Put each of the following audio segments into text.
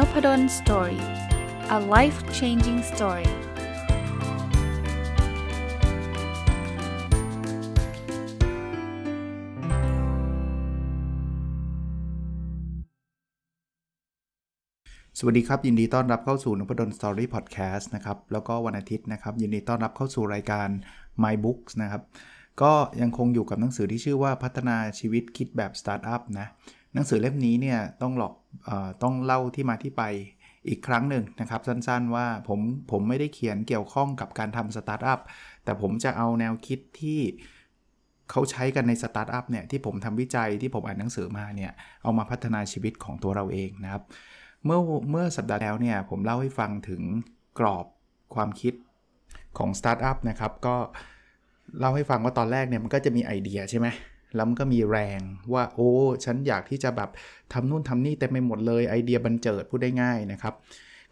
n o p ด d o สตอรี่ a life changing story. สวัสดีครับ ยินดีต้อนรับเข้าสู่นพดลสตอรี่พอดแคสต์นะครับ แล้วก็วันอาทิตย์นะครับ ยินดีต้อนรับเข้าสู่รายการ My Books นะครับ ก็ยังคงอยู่กับหนังสือที่ชื่อว่าพัฒนาชีวิตคิดแบบสตาร์ทอัพนะหนังสือเล่มนี้เนี่ยต้องหลอกอต้องเล่าที่มาที่ไปอีกครั้งหนึ่งนะครับ สั้น ๆ ว่าผมผมไม่ได้เขียนเกี่ยวข้องกับการทำสตาร์ทอัพแต่ผมจะเอาแนวคิดที่เขาใช้กันในสตาร์ทอัพเนี่ยที่ผมทำวิจัยที่ผมอ่านหนังสือมาเนี่ยเอามาพัฒนาชีวิตของตัวเราเองนะครับ เมื่อเมื่อสัปดาห์แล้วเนี่ยผมเล่าให้ฟังถึงกรอบความคิดของสตาร์ทอัพนะครับก็เล่าให้ฟังว่าตอนแรกเนี่ยมันก็จะมีไอเดียใช่ไหมแล้วมันก็มีแรงว่าโอ้ ฉันอยากที่จะแบบทำนู่นทำนี่เต็มไปหมดเลยไอเดียบันเจิดพูดได้ง่ายนะครับ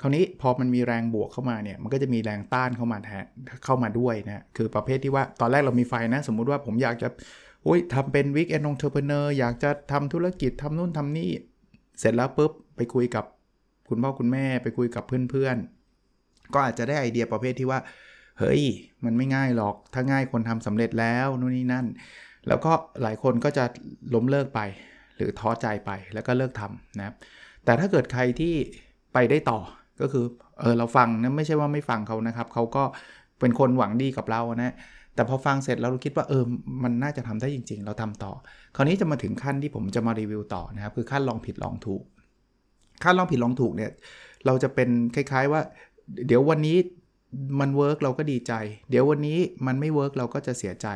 คราวนี้พอมันมีแรงบวกเข้ามาเนี่ย มันก็จะมีแรงต้านเข้ามาแทนเข้ามาด้วยนะคือประเภทที่ว่าตอนแรกเรามีไฟนะ สมมุติว่าผมอยากจะโอ้ยทำเป็นวิกแอนนองเทอร์เพเนอร์อยากจะทำธุรกิจทำนู่นทำนี่เสร็จแล้วปุ๊บไปคุยกับคุณพ่อคุณแม่ ไปคุยกับเพื่อนๆ ก็อาจจะได้ไอเดียประเภทที่ว่าเฮ้ยมันไม่ง่ายหรอกถ้าง่ายคนทำสำเร็จแล้วนู่นนี่นั่นแล้วก็หลายคนก็จะล้มเลิกไปหรือท้อใจไปแล้วก็เลิกทำนะครับแต่ถ้าเกิดใครที่ไปได้ต่อก็คือเออเราฟังนะไม่ใช่ว่าไม่ฟังเขานะครับเขาก็เป็นคนหวังดีกับเรานะแต่พอฟังเสร็จแล้วเราคิดว่าเออมันน่าจะทำได้จริงๆ เราทำต่อ คราวนี้จะมาถึงขั้นที่ผมจะมารีวิวต่อนะครับคือขั้นลองผิดลองถูกขั้นลองผิดลองถูกเนี่ยเราจะเป็นคล้ายๆว่า เดี๋ยววันนี้มันเวิร์กเราก็ดีใจเดี๋ยววันนี้มันไม่เวิร์กเราก็จะเสียใจ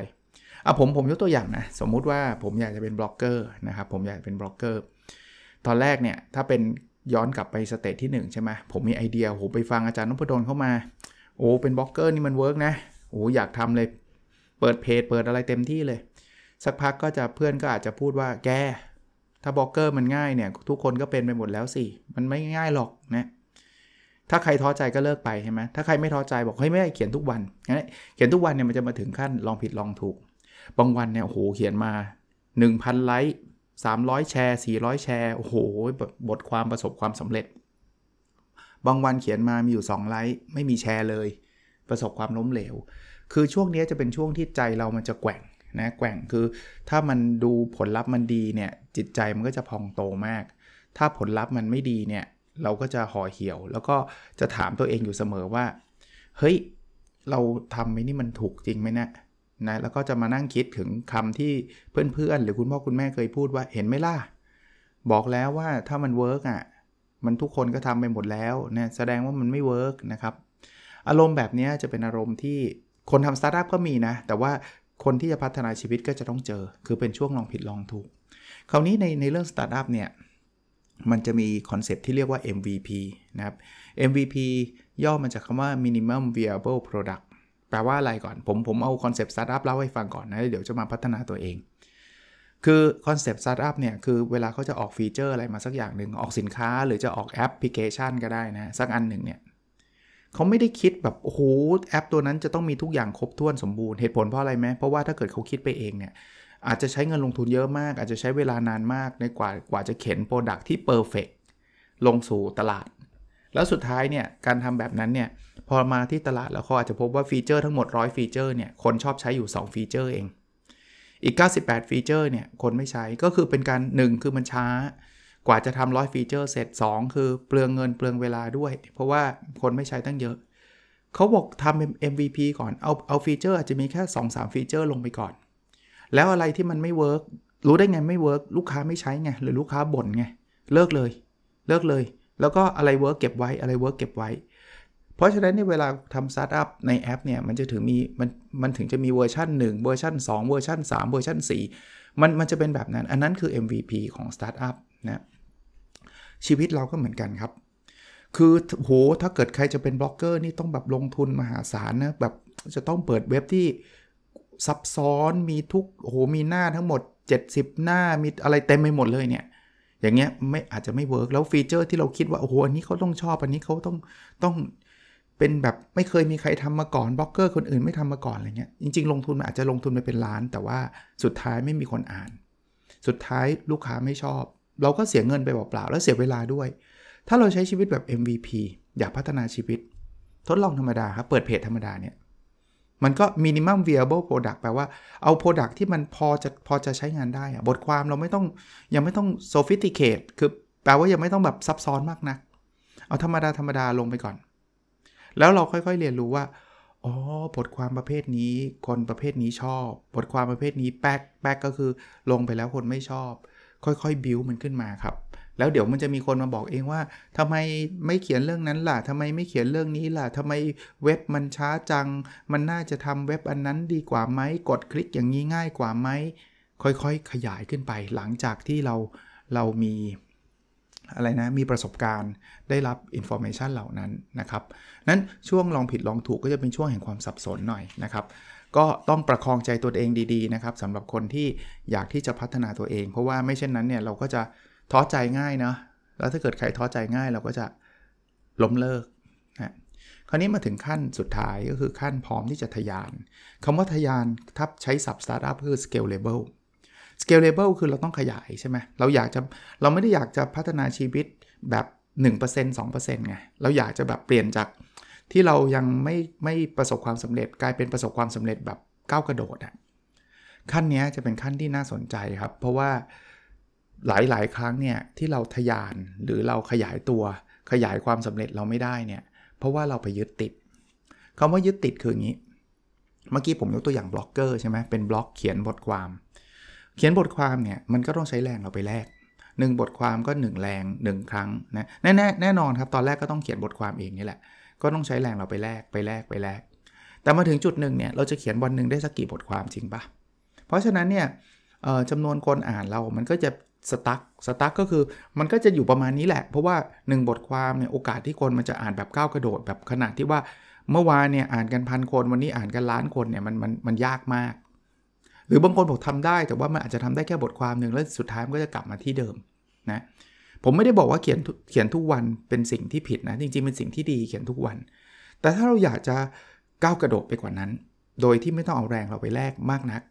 อ่ะผมผมยกตัวอย่างนะ สมมุติว่าผมอยากจะเป็นบล็อกเกอร์นะครับผมอยากเป็นบล็อกเกอร์ตอนแรกเนี่ย ถ้าเป็นย้อนกลับไปสเตจที่1ใช่ไหมผมมีไอเดียผมไปฟังอาจารย์นพดลเข้ามาโอ้เป็นบล็อกเกอร์นี่มันเวิร์กนะโอ้อยากทำเลยเปิดเพจเปิดอะไรเต็มที่เลย สักพักก็จะเพื่อนก็อาจจะพูดว่าแกถ้าบล็อกเกอร์มันง่ายเนี่ย ทุกคนก็เป็นไปหมดแล้วสิมันไม่ง่ายหรอกนะถ้าใครท้อใจก็เลิกไปใช่ไหมถ้าใครไม่ท้อใจบอกเฮ้ยไม่เขียนทุกวันงั้นเขียนทุกวันเนี่ยมันจะมาถึงขั้นลองผิดลองถูกบางวันเนี่ยโห เขียนมา 1,000ไลค์300แชร์400 แชร์โอ้โหบทความประสบความสำเร็จบางวันเขียนมามีอยู่2ไลค์ไม่มีแชร์เลย ประสบความล้มเหลว คือช่วงนี้จะเป็นช่วงที่ใจเรามันจะแกว่งนะแกว่งคือถ้ามันดูผลลัพธ์มันดีเนี่ย จิตใจมันก็จะพองโตมาก ถ้าผลลัพธ์มันไม่ดีเนี่ย เราก็จะห่อเหี่ยว แล้วก็จะถามตัวเองอยู่เสมอว่าเฮ้ยเราทำไหมนี่มันถูกจริงไหมเนะี่ยนะแล้วก็จะมานั่งคิดถึงคำที่เพื่อนๆ หรือคุณพ่อคุณแม่เคยพูดว่าเห็นไหมล่ะ บอกแล้วว่าถ้ามันเวิร์กอ่ะมันทุกคนก็ทำไปหมดแล้วนะแสดงว่ามันไม่เวิร์กนะครับอารมณ์แบบนี้จะเป็นอารมณ์ที่คนทำสตาร์ทอัพก็มีนะ แต่ว่าคนที่จะพัฒนาชีวิตก็จะต้องเจอ คือเป็นช่วงลองผิดลองถูก คราวนี้ในในเรื่องสตาร์ทอัพเนี่ยมันจะมีคอนเซปที่เรียกว่า MVP นะครับ MVP ย่อมาจากคำว่า minimum viable product แปลว่าอะไรก่อนผมผมเอาคอนเซปต์สตาร์ทอัพเล่าให้ฟังก่อนนะเดี๋ยวจะมาพัฒนาตัวเอง คือคอนเซปต์สตาร์ทอัพเนี่ย คือเวลาเขาจะออกฟีเจอร์อะไรมาสักอย่างหนึ่งออกสินค้าหรือจะออกแอปพลิเคชันก็ได้นะ สักอันหนึ่งเนี่ยเขาไม่ได้คิดแบบโอ้โหแอปตัวนั้นจะต้องมีทุกอย่างครบถ้วนสมบูรณ์เหตุผลเพราะอะไรไหม เพราะว่าถ้าเกิดเขาคิดไปเองเนี่ยอาจจะใช้เงินลงทุนเยอะมาก อาจจะใช้เวลานานมากในกว่ากว่าจะเข็นโปรดักที่เพอร์เฟกลงสู่ตลาดแล้วสุดท้ายเนี่ยการทำแบบนั้นเนี่ยพอมาที่ตลาดแล้วเขาอาจจะพบว่าฟีเจอร์ทั้งหมด 100 ฟีเจอร์เนี่ยคนชอบใช้อยู่2ฟีเจอร์เอง อีก 98 ฟีเจอร์เนี่ยคนไม่ใช้ก็คือเป็นการ 1 คือมันช้า กว่าจะทำร้อยฟีเจอร์เสร็จ2คือเปลืองเงินเปลืองเวลาด้วย เพราะว่าคนไม่ใช้ตั้งเยอะ เขาบอกทำ MVP ก่อน เอาเอาฟีเจอร์อาจจะมีแค่2-3ฟีเจอร์ลงไปก่อน แล้วอะไรที่มันไม่เวิร์กรู้ได้ไงไม่เวิร์กลูกค้าไม่ใช้ไงหรือลูกค้าบ่นไงเลิกเลยเลิกเลยแล้วก็อะไรเวิร์กเก็บไว้อะไรเวิร์กเก็บไว้ เพราะฉะนั้นในเวลาทำสตาร์ทอัพในแอปเนี่ย มันจะถึงมีมันมันถึงจะมีเวอร์ชัน1เวอร์ชัน2เวอร์ชัน3เวอร์ชัน4มันมันจะเป็นแบบนั้น อันนั้นคือ MVP ของสตาร์ทอัพนะชีวิตเราก็เหมือนกันครับ คือโหถ้าเกิดใครจะเป็นบล็อกเกอร์นี่ต้องแบบลงทุนมหาศาลนะแบบจะต้องเปิดเว็บที่ซับซ้อนมีทุกโหมีหน้าทั้งหมด 70 หน้ามีอะไรเต็มไปหมดเลยเนี่ยอย่างเงี้ยไม่อาจจะไม่เวิร์กแล้วฟีเจอร์ที่เราคิดว่าโอ้โหอันนี้เขาต้องชอบอันนี้เขาต้องต้องเป็นแบบไม่เคยมีใครทำมาก่อนบล็อกเกอร์คนอื่นไม่ทำมาก่อนอะไรเงี้ยจริง ๆลงทุนมันอาจจะลงทุนไปเป็นล้าน แต่ว่าสุดท้ายไม่มีคนอ่าน สุดท้ายลูกค้าไม่ชอบ เราก็เสียเงินไปเปล่าๆแล้วเสียเวลาด้วย ถ้าเราใช้ชีวิตแบบ MVP อยากพัฒนาชีวิต ทดลองธรรมดาครับเปิดเพจธรรมดาเนี่ยมันก็ minimum viable product แปลว่าเอา product ที่มันพอจะพอจะใช้งานได้บทความเราไม่ต้องยังไม่ต้อง sophisticate คือแปลว่ายังไม่ต้องแบบซับซ้อนมากนะเอาธรรมดาธรรมดาลงไปก่อน แล้วเราค่อยๆเรียนรู้ว่าอ๋อบทความประเภทนี้คนประเภทนี้ชอบ บทความประเภทนี้แป๊กแป๊กก็คือ ลงไปแล้วคนไม่ชอบ ค่อยๆบิวมันขึ้นมาครับแล้วเดี๋ยวมันจะมีคนมาบอกเองว่า ทำไมไม่เขียนเรื่องนั้นล่ะทำไมไม่เขียนเรื่องนี้ล่ะ ทำไมเว็บมันช้าจัง มันน่าจะทำเว็บอันนั้นดีกว่าไหม กดคลิกอย่างนี้ง่ายกว่าไหมค่อยๆขยายขึ้นไป หลังจากที่เราเรามี อะไรนะ มีประสบการณ์ได้รับอินโฟเมชันเหล่านั้นนะครับ นั้นช่วงลองผิดลองถูกก็จะเป็นช่วงแห่งความสับสนหน่อยนะครับก็ต้องประคองใจตัวเองดีๆนะครับสำหรับคนที่อยากที่จะพัฒนาตัวเอง เพราะว่าไม่เช่นนั้นเนี่ยเราก็จะท้อใจง่ายนะแล้วถ้าเกิดใครท้อใจง่ายเราก็จะล้มเลิกนะ คราวนี้มาถึงขั้นสุดท้ายก็คือขั้นพร้อมที่จะทยาน คำว่าทยานทับใช้ศัพท์สตาร์ทอัพคือ scalable scalable คือเราต้องขยายใช่ไหม เราอยากจะเราไม่ได้อยากจะพัฒนาชีวิตแบบ1% 2%ไง เราอยากจะแบบเปลี่ยนจากที่เรายังไม่ไม่ประสบความสำเร็จกลายเป็นประสบความสำเร็จแบบก้าวกระโดดอะขั้นนี้จะเป็นขั้นที่น่าสนใจครับ เพราะว่าหลายหลายครั้งเนี่ยที่เราทยานหรือเราขยายตัวขยายความสำเร็จเราไม่ได้เนี่ย เพราะว่าเราไปยึดติดคำว่ายึดติดคืออย่างนี้เมื่อกี้ผมยกตัวอย่างบล็อกเกอร์ใช่ไหมเป็นบล็อกเขียนบทความ เขียนบทความเนี่ยมันก็ต้องใช้แรงเราไปแลกหนึ่งบทความก็1แรง1ครั้งนะแน่แน่นอนครับ ตอนแรกก็ต้องเขียนบทความเองนี่แหละก็ต้องใช้แรงเราไปแลกไปแลกไปแลกแต่มาถึงจุดหนึ่งเนี่ยเราจะเขียนวันหนึ่งได้สักกี่บทความจริงปะเพราะฉะนั้นเนี่ยจำนวนคนอ่านเรามันก็จะสตั๊ก สตั๊ก ก็คือมันก็จะอยู่ประมาณนี้แหละ เพราะว่า 1 บทความเนี่ยโอกาสที่คนมันจะอ่านแบบก้าวกระโดดแบบขนาดที่ว่าเมื่อวานเนี่ยอ่านกันพันคน วันนี้อ่านกันล้านคนเนี่ยมันมันมันยากมาก หรือบางคนบอกทำได้แต่ว่ามันอาจจะทำได้แค่บทความหนึ่งแล้วสุดท้ายมันก็จะกลับมาที่เดิมนะ ผมไม่ได้บอกว่าเขียนเขียนทุกวันเป็นสิ่งที่ผิดนะ จริง ๆ เป็นสิ่งที่ดีเขียนทุกวัน แต่ถ้าเราอยากจะก้าวกระโดดไปกว่านั้นโดยที่ไม่ต้องเอาแรงเราไปแลกมากนัก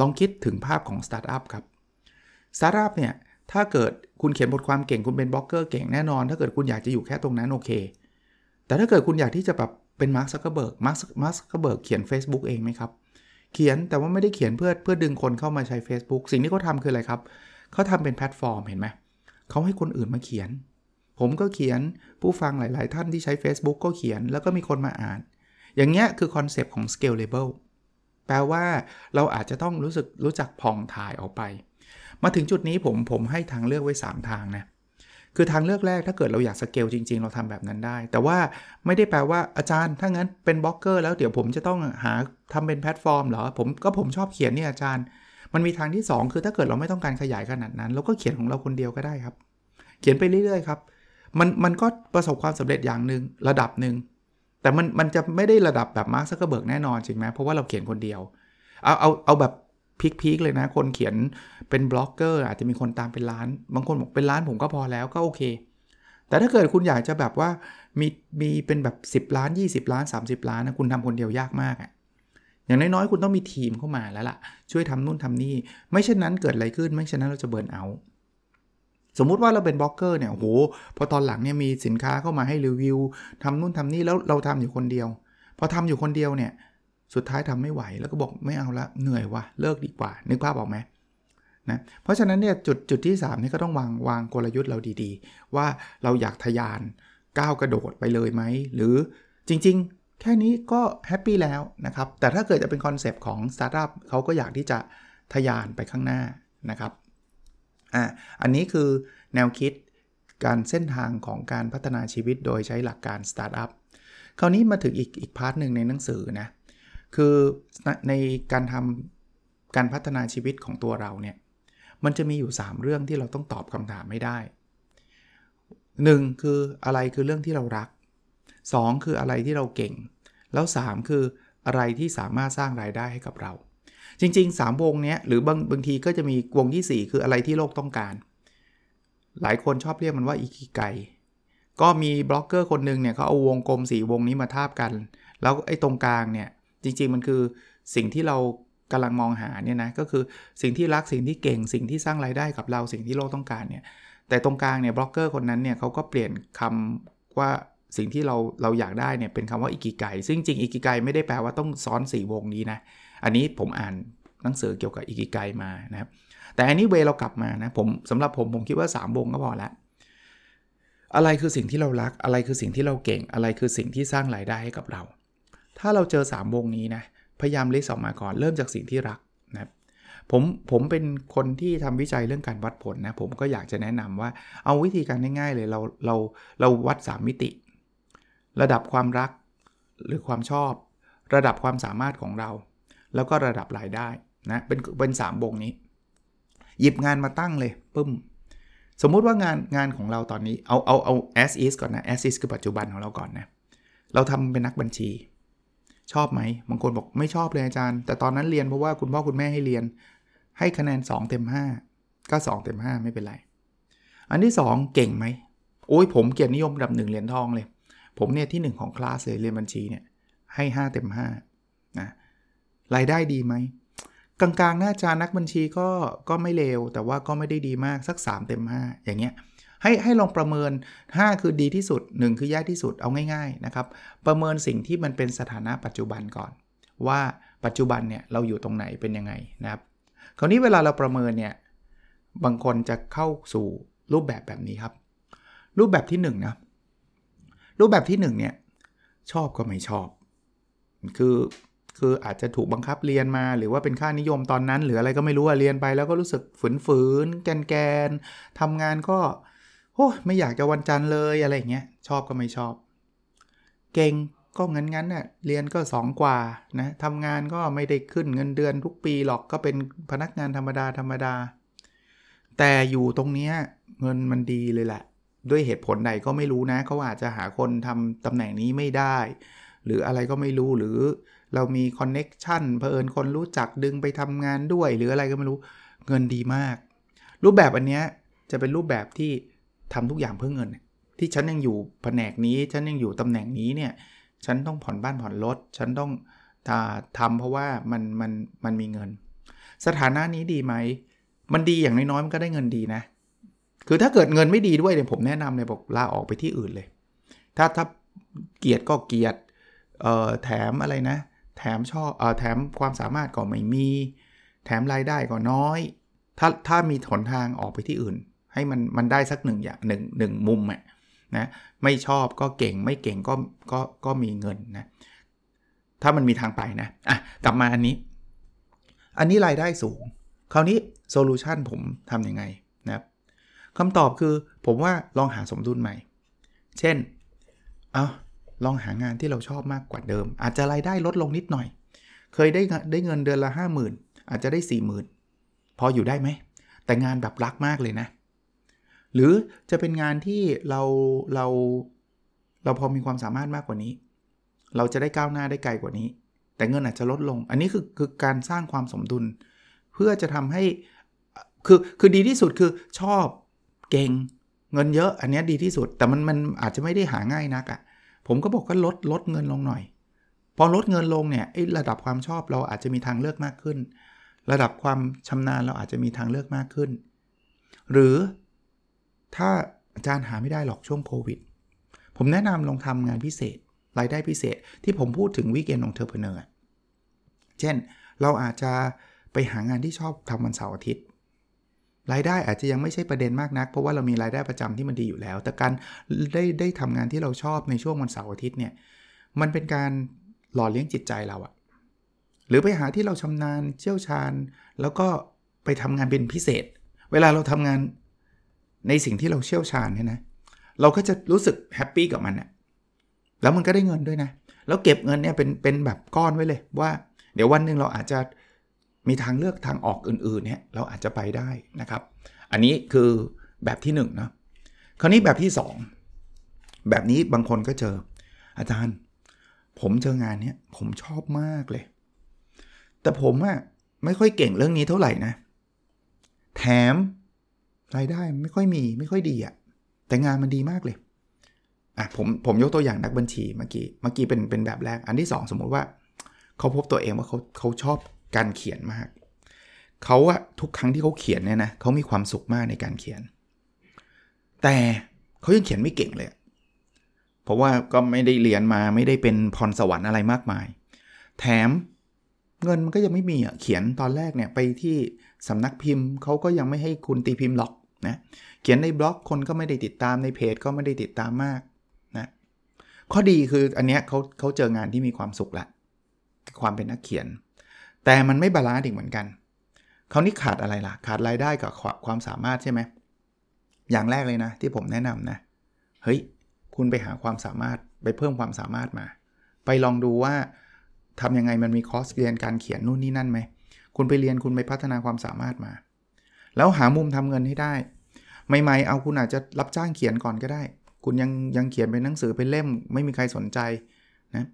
ลองคิดถึงภาพของสตาร์ทอัพครับสตาร์ทอัพเนี่ย ถ้าเกิดคุณเขียนบทความเก่งคุณเป็นบล็อกเกอร์เก่งแน่นอน ถ้าเกิดคุณอยากจะอยู่แค่ตรงนั้นโอเค แต่ถ้าเกิดคุณอยากที่จะแบบเป็นมาร์คซักเกอร์เบิร์ก มาร์คมาร์คซักเกอร์เบิร์กเขียน Facebook เองไหมครับ เขียน แต่ว่าไม่ได้เขียนเพื่อเพื่อดึงคนเข้ามาใช้ Facebook สิ่งที่เขาทาคืออะไรครับ เขาทำเป็นแพลตฟอร์ม เห็นไหม เขาให้คนอื่นมาเขียน ผมก็เขียน ผู้ฟังหลาย ๆ ท่านที่ใช้ Facebook ก็เขียน แล้วก็มีคนมาอ่าน อย่างเงี้ยคือคอนเซปต์ของ scalable แปลว่าเราอาจจะต้องรู้สึกรู้จักพองถ่ายออกไปมาถึงจุดนี้ผมผมให้ทางเลือกไว้ 3 ทางนะคือทางเลือกแรกถ้าเกิดเราอยากสเกลจริง ๆเราทำแบบนั้นได้ แต่ว่าไม่ได้แปลว่าอาจารย์ถ้างั้นเป็นบล็อกเกอร์แล้วเดี๋ยวผมจะต้องหาทำเป็นแพลตฟอร์มเหรอ ผมก็ผมชอบเขียนเนี่ยอาจารย์ มันมีทางที่ 2 คือถ้าเกิดเราไม่ต้องการขยายขนาดนั้น เราก็เขียนของเราคนเดียวก็ได้ครับ เขียนไปเรื่อยๆ ครับมันมันก็ประสบความสำเร็จอย่างหนึ่งระดับหนึ่งแต่มันมันจะไม่ได้ระดับแบบมาร์คซักเกอร์เบิร์กแน่นอนจริงไหมเพราะว่าเราเขียนคนเดียว เอาเอาเอาแบบพีคๆ เลยนะ คนเขียนเป็นบล็อกเกอร์ อาจจะมีคนตามเป็นล้าน บางคนบอกเป็นล้านผมก็พอแล้ว ก็โอเค แต่ถ้าเกิดคุณอยากจะแบบว่า มีมีเป็นแบบ 10ล้าน 20 ล้าน 30 ล้านนะคุณทำคนเดียวยากมากอะ่ะ อย่างน้อยๆ คุณต้องมีทีมเข้ามาแล้วล่ะช่วยทำนู่นทำนี่ไม่เช่นนั้นเกิดอะไรขึ้น ไม่เช่นนั้นเราจะเบิร์นเอา สมมุติว่าเราเป็นบล็อกเกอร์เนี่ยโหพอตอนหลังเนี่ยมีสินค้าเข้ามาให้รีวิวทำนู่นทำนี่แล้วเราทำอยู่คนเดียว พอทำอยู่คนเดียวเนี่ยสุดท้ายทำไม่ไหวแล้วก็บอกไม่เอาละ เหนื่อยวะเลิกดีกว่า นึกภาพออกไหมนะเพราะฉะนั้นเนี่ยจุดจุดที่ 3 นี่ก็ต้องวางวางกลยุทธ์เราดีๆ ว่าเราอยากทยานก้าวกระโดดไปเลยไหมหรือจริงๆ แค่นี้ก็แฮปปี้แล้วนะครับ แต่ถ้าเกิดจะเป็นคอนเซปต์ของสตาร์ทอัพเขาก็อยากที่จะทยานไปข้างหน้านะครับอ่ะอันนี้คือแนวคิดการเส้นทางของการพัฒนาชีวิตโดยใช้หลักการสตาร์ทอัพคราวนี้มาถึงอีกอีกพาร์ทหนึ่งในหนังสือนะคือในการทำการพัฒนาชีวิตของตัวเราเนี่ย มันจะมีอยู่ 3 เรื่องที่เราต้องตอบคำถามไม่ได้ 1. คืออะไรคือเรื่องที่เรารัก 2. คืออะไรที่เราเก่ง แล้ว 3 คืออะไรที่สามารถสร้างรายได้ให้กับเรา จริง ๆ3วงเนี้ยหรือบางบางทีก็จะมีวงที่ 4 คืออะไรที่โลกต้องการ หลายคนชอบเรียกมันว่าอีกิไกก็มีบล็อกเกอร์คนหนึ่งเนี่ยเขาเอาวงกลม4วงนี้มาทาบกัน แล้วไอ้ตรงกลางเนี่ยจริงๆ มันคือสิ่งที่เรากำลังมองหาเนี่ยนะก็คือสิ่งที่รักสิ่งที่เก่ง สิ่งที่สร้างรายได้กับเราสิ่งที่โลกต้องการเนี่ยแต่ตรงกลางเนี่ยบล็อกเกอร์คนนั้นเนี่ยเขาก็เปลี่ยนคำว่าสิ่งที่เราเราอยากได้เนี่ยเป็นคำว่าอิกิไกซึ่งจริงอิกิไกไม่ได้แปลว่าต้องซ้อน4วงนี้นะอันนี้ผมอ่านหนังสือเกี่ยวกับอิกิไกมานะครับแต่อันนี้เวเรากลับมานะผมสำหรับผมผมคิดว่า 3 วงก็พอละอะไรคือสิ่งที่เรารักอะไรคือสิ่งที่เราเก่งอะไรคือสิ่งที่สร้างรายได้ให้กับเราถ้าเราเจอ3วงนี้นะ พยายามเลสออกมาก่อน เริ่มจากสิ่งที่รักนะผม ผมเป็นคนที่ทำวิจัยเรื่องการวัดผลนะ ผมก็อยากจะแนะนำว่า เอาวิธีการง่าย ๆ เลย เรา เรา เราวัด 3 มิติ ระดับความรัก หรือความชอบ ระดับความสามารถของเรา แล้วก็ระดับรายได้นะ เป็น เป็นสามวงนี้ หยิบงานมาตั้งเลยปึ้มสมมุติว่างานงานของเราตอนนี้ เอา เอา เอา as is ก่อนนะ as is คือปัจจุบันของเราก่อนนะ เราทำเป็นนักบัญชีชอบไหม บางคนบอกไม่ชอบเลยอาจารย์ แต่ตอนนั้นเรียนเพราะว่าคุณพ่อคุณแม่ให้เรียน ให้คะแนน 2เต็ม5ก็2เต็ม 5 ไม่เป็นไร อันที่2เก่งไหมโอ้ยผมเกียรตินิยมดับหนึ่งเหรียญทองเลย ผมเนี่ยที่ 1 ของคลาสเลยเรียนบัญชีเนี่ยให้ 5เต็ม5นะรายได้ดีไหมกลางๆหน้าจานักบัญชีก็ก็ไม่เลว แต่ว่าก็ไม่ได้ดีมาก สัก 3เต็ม5อย่างเงี้ยให้ให้ลองประเมิน 5 คือดีที่สุด 1 คือแย่ที่สุดเอาง่ายๆนะครับประเมินสิ่งที่มันเป็นสถานะปัจจุบันก่อน ว่าปัจจุบันเนี่ยเราอยู่ตรงไหนเป็นยังไงนะครับ คราวนี้เวลาเราประเมินเนี่ยบางคนจะเข้าสู่รูปแบบแบบนี้ครับ รูปแบบที่ 1นนะรูปแบบที่1เนี่ยชอบก็ไม่ชอบคือคืออาจจะถูกบังคับเรียนมา หรือว่าเป็นค่านิยมตอนนั้น หรืออะไรก็ไม่รู้เรียนไป แล้วก็รู้สึกฝืนฝืนแกนแกนทำงานก็โอ้ไม่อยากจะวันจันทร์เลยอะไรเงี้ยชอบก็ไม่ชอบ เก่งก็งั้นงันี่ะเรียนก็ 2 กว่านะทำงานก็ไม่ได้ขึ้นเงินเดือนทุกปีหรอกก็เป็นพนักงานธรรมดาธรรมดา แต่อยู่ตรงเนี้ยเงินมันดีเลยแหละ ด้วยเหตุผลใดก็ไม่รู้นะเขาอาจจะหาคนทำตำแหน่งนี้ไม่ได้ หรืออะไรก็ไม่รู้หรือเรามีคอนเน็กชันเผออิญคนรู้จักดึงไปทำงานด้วย หรืออะไรก็ไม่รู้เงินดีมาก รูปแบบอันเนี้ยจะเป็นรูปแบบที่ทำทุกอย่างเพื่อเงิน ที่ฉันยังอยู่แผนกนี้ฉันยังอยู่ตำแหน่งนี้เนี่ย ฉันต้องผ่อนบ้านผ่อนรถฉันต้องทำเพราะว่ามันมันมันมีเงิน สถานะนี้ดีไหม มันดีอย่างน้อยๆมันก็ได้เงินดีนะ คือถ้าเกิดเงินไม่ดีด้วยเนี่ยผมแนะนำเลยบอกลาออกไปที่อื่นเลย ถ้าถ้าเกียรติก็เกียรตอแถมอะไรนะ แถมชอบแถมความสามารถก็ไม่มี แถมรายได้ก็น้อย ถ้าถ้ามีหนทางออกไปที่อื่นให้มันมันได้สักหนึ่งอย่างหนึ่งหนึ่งมุมอะนะไม่ชอบก็เก่งไม่เก่งก็ก็ก็มีเงินนะ ถ้ามันมีทางไปนะอ่ะกลับมาอันนี้ อันนี้รายได้สูง คราวนี้โซลูชันผมทำยังไงนะคำตอบคือผมว่าลองหาสมดุลใหม่ เช่นเอาลองหางานที่เราชอบมากกว่าเดิม อาจจะรายได้ลดลงนิดหน่อย เคยได้ได้เงินเดือนละ 50,000 อาจจะได้ 40,000 พออยู่ได้ไหม แต่งานแบบรักมากเลยนะหรือจะเป็นงานที่เรา เราเราพอมีความสามารถมากกว่านี้ เราจะได้ก้าวหน้าได้ไกลกว่านี้ แต่เงินอาจจะลดลง อันนี้คือคือการสร้างความสมดุล เพื่อจะทำให้คือคือดีที่สุดคือชอบเก่ง เงินเยอะ อันนี้ดีที่สุดแต่มันมัน อาจจะไม่ได้หาง่ายนักอะ่ะ ผมก็บอกก็ลดลดเงินลงหน่อย พอลดเงินลงเนี่ยระดับความชอบเราอาจจะมีทางเลือกมากขึ้น ระดับความชำนาญเราอาจจะมีทางเลือกมากขึ้น หรือถ้าอาจารย์หาไม่ได้หรอกช่วงโควิดผมแนะนำลองทำงานพิเศษรายได้พิเศษที่ผมพูดถึงวิกเอนของเทอร์เพเนอร์เช่นเราอาจจะไปหางานที่ชอบทำวันเสาร์อาทิตย์ รายได้อาจจะยังไม่ใช่ประเด็นมากนัก เพราะว่าเรามีรายได้ประจำที่มันดีอยู่แล้ว แต่การได้ได้ทำงานที่เราชอบในช่วงวันเสาร์อาทิตย์เนี่ยมันเป็นการหล่อเลี้ยงจิตใจเราอะหรือไปหาที่เราชำนาญเชี่ยวชาญ แล้วก็ไปทำงานเป็นพิเศษ เวลาเราทำงานในสิ่งที่เราเชี่ยวชาญเนี่ยนะ เราก็จะรู้สึกแฮปปี้กับมันอะแล้วมันก็ได้เงินด้วยนะ แล้วเก็บเงินเนี่ยเป็นเป็นแบบก้อนไว้เลย ว่าเดี๋ยววันหนึ่งเราอาจจะมีทางเลือกทางออกอื่น ๆเนี่ยเราอาจจะไปได้นะครับ อันนี้คือแบบที่1นึ่งนะคราวนี้แบบที่ 2 แบบนี้บางคนก็เจอ อาจารย์ ผมเจองานเนี้ยผมชอบมากเลย แต่ผมอะไม่ค่อยเก่งเรื่องนี้เท่าไหร่นะแถมรายได้ไม่ค่อยมีไม่ค่อยดีอะแต่งานมันดีมากเลย อ่ะ ผม ผมยกตัวอย่างนักบัญชีเมื่อกี้เมื่อกี้เป็น เป็นแบบแรก อันที่ 2 สมมุติว่าเขาพบตัวเองว่าเขาเขาชอบการเขียนมาก เขาอะทุกครั้งที่เขาเขียนเนี่ยนะเขามีความสุขมากในการเขียน แต่เขายังเขียนไม่เก่งเลยเพราะว่าก็ไม่ได้เรียนมาไม่ได้เป็นพรสวรรค์อะไรมากมาย แถมเงินมันก็ยังไม่มีอ่ะเขียนตอนแรกเนี่ยไปที่สำนักพิมพ์เขาก็ยังไม่ให้คุณตีพิมพ์หรอกนะเขียนในบล็อกคนก็ไม่ได้ติดตามในเพจ ก็ไม่ได้ติดตามมากนะ ข้อดีคืออันเนี้ยเขาเขาเจองานที่มีความสุขละ ความเป็นนักเขียน แต่มันไม่บาลานซ์อีกเหมือนกันเขานี่ขาดอะไรล่ะ ขาดรายได้กับความสามารถใช่ไหมอย่างแรกเลยนะที่ผมแนะนำนะ เฮ้ย คุณไปหาความสามารถไปเพิ่มความสามารถมา ไปลองดูว่าทำยังไงมันมีคอร์สเรียน การเขียนนู่นนี่นั่นไหมคุณไปเรียนคุณไปพัฒนาความสามารถมา แล้วหามุมทำเงินให้ได้ใหม่ๆเอาคุณอาจจะรับจ้างเขียนก่อนก็ได้ คุณยังยังเขียนเป็นหนังสือเป็นเล่มไม่มีใครสนใจนะ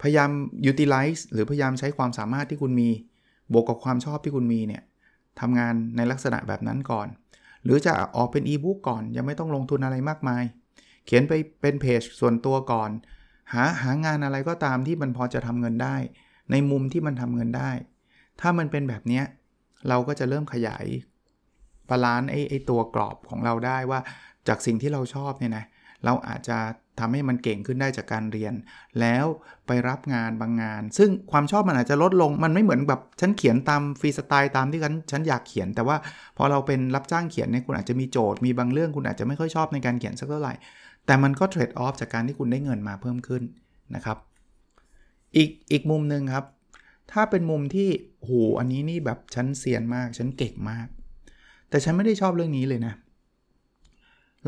พยายาม utilize หรือพยายามใช้ความสามารถที่คุณมี บวกกับความชอบที่คุณมีเนี่ยทำงานในลักษณะแบบนั้นก่อน หรือจะออกเป็นอีบุ๊กก่อนยังไม่ต้องลงทุนอะไรมากมาย เขียนไปเป็นเพจส่วนตัวก่อน หาหางานอะไรก็ตามที่มันพอจะทำเงินได้ ในมุมที่มันทำเงินได้ ถ้ามันเป็นแบบนี้เราก็จะเริ่มขยายบาลานซ์ไอ้ไอ้ตัวกรอบของเราได้ว่าจากสิ่งที่เราชอบเนี่ยนะเราอาจจะทำให้มันเก่งขึ้นได้จากการเรียน แล้วไปรับงานบางงาน ซึ่งความชอบมันอาจจะลดลง มันไม่เหมือนแบบฉันเขียนตามฟรีสไตล์ตามที่ฉันฉันอยากเขียนแต่ว่าพอเราเป็นรับจ้างเขียนเนี่ยคุณอาจจะมีโจทย์มีบางเรื่อง คุณอาจจะไม่ค่อยชอบในการเขียนสักเท่าไหร่แต่มันก็เทรดออฟจากการที่คุณได้เงินมาเพิ่มขึ้นนะครับ อีกอีกมุมหนึ่งครับ ถ้าเป็นมุมที่โหอันนี้นี่แบบฉันเซียนมากฉันเก่งมากแต่ฉันไม่ได้ชอบเรื่องนี้เลยนะ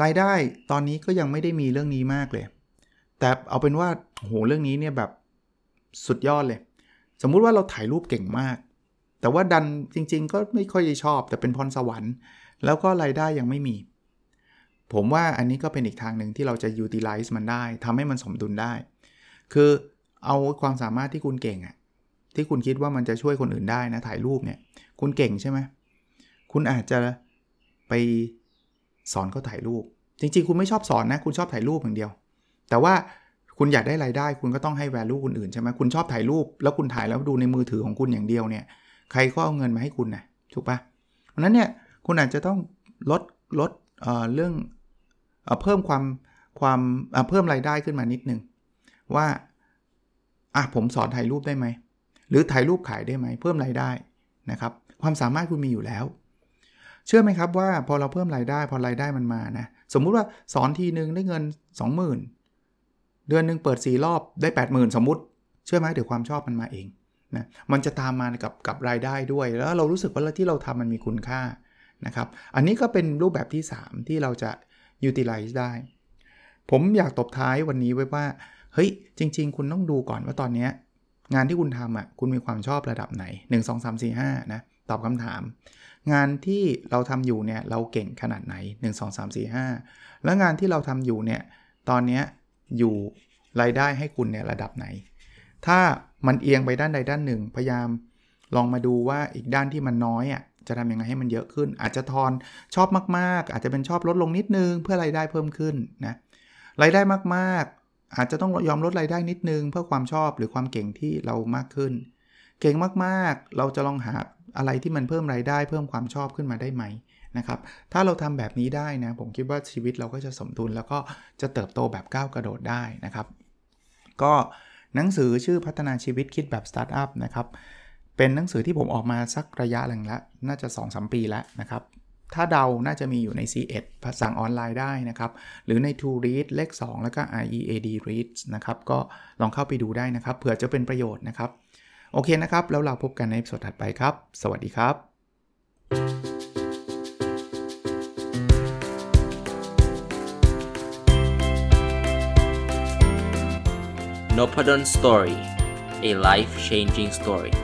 รายได้ตอนนี้ก็ยังไม่ได้มีเรื่องนี้มากเลย แต่เอาเป็นว่าโหเรื่องนี้เนี่ยแบบสุดยอดเลย สมมุติว่าเราถ่ายรูปเก่งมาก แต่ว่าดันจริง ๆ ก็ไม่ค่อยชอบ แต่เป็นพรสวรรค์ แล้วก็รายได้ยังไม่มี ผมว่าอันนี้ก็เป็นอีกทางหนึ่งที่เราจะ utilize มันได้ทำให้มันสมดุลได้ คือเอาความสามารถที่คุณเก่งอะที่คุณคิดว่ามันจะช่วยคนอื่นได้นะถ่ายรูปเนี่ยคุณเก่งใช่ไหมคุณอาจจะไปสอนเขาถ่ายรูป จริงๆ คุณไม่ชอบสอนนะ คุณชอบถ่ายรูปอย่างเดียว แต่ว่าคุณอยากได้รายได้ คุณก็ต้องให้แวลูคนอื่นใช่ไหม คุณชอบถ่ายรูป แล้วคุณถ่ายแล้วดูในมือถือของคุณอย่างเดียวเนี่ย ใครก็เอาเงินมาให้คุณนะถูกปะเพราะนั้นเนี่ย คุณอาจจะต้องลดลดเเรื่องเเพิ่มความความเเพิ่มรายได้ขึ้นมานิดนึง ว่าอ่ะผมสอนถ่ายรูปได้ไหมหรือถ่ายรูปขายได้ไหมเพิ่มรายได้นะครับความสามารถคุณมีอยู่แล้วเชื่อไหมครับว่าพอเราเพิ่มรายได้พอรายได้มันมานะสมมุติว่าสอนทีหนึ่งได้เงิน20,000เดือนหนึ่งเปิด 4 รอบได้ 80,000 สมมติ เชื่อไหมเดี๋ยวความชอบมันมาเองนะมันจะตามมากับกับรายได้ด้วย แล้วเรารู้สึกว่าที่เราทำมันมีคุณค่านะครับอันนี้ก็เป็นรูปแบบที่ 3 ที่เราจะ utilize ได้ผมอยากตบท้ายวันนี้ไว้ว่าเฮ้ยจริง ๆ คุณต้องดูก่อนว่าตอนนี้งานที่คุณทำอะ่ะคุณมีความชอบระดับไหน 1 2 3 4 5นะตอบคำถามงานที่เราทำอยู่เนี่ยเราเก่งขนาดไหน 1 2 3 4 5 แล้วงานที่เราทำอยู่เนี่ยตอนนี้อยู่รายได้ให้คุณเนี่ยระดับไหน ถ้ามันเอียงไปด้านใดด้านหนึ่ง พยายาม ลองมาดูว่าอีกด้านที่มันน้อยอ่ะจะทำยังไงให้มันเยอะขึ้น อาจจะทอนชอบมากๆ อาจจะเป็นชอบลดลงนิดนึง เพื่อรายได้เพิ่มขึ้นนะรายได้มากๆอาจจะต้องยอมลดรายได้นิดนึง เพื่อความชอบหรือความเก่งที่เรามากขึ้น เก่งมากๆเราจะลองหาอะไรที่มันเพิ่มรายได้เพิ่มความชอบขึ้นมาได้ไหมนะครับถ้าเราทำแบบนี้ได้นะผมคิดว่าชีวิตเราก็จะสมดุลแล้วก็จะเติบโตแบบก้าวกระโดดได้นะครับ ก็หนังสือชื่อพัฒนาชีวิตคิดแบบสตาร์ทอัพนะครับ เป็นหนังสือที่ผมออกมาสักระยะหลังแล้วน่าจะ2สปีแล้วนะครับ ถ้าเดาน่าจะมีอยู่ใน C1 ภาษาออนไลน์ได้นะครับ หรือใน To Read เลข 2 แล้วก็ IEAD Reads นะครับก็ลองเข้าไปดูได้นะครับเผื่อจะเป็นประโยชน์นะครับโอเคนะครับ แล้วเราพบกันในสดถัดไปครับ สวัสดีครับ n o p a d o n Story a life changing story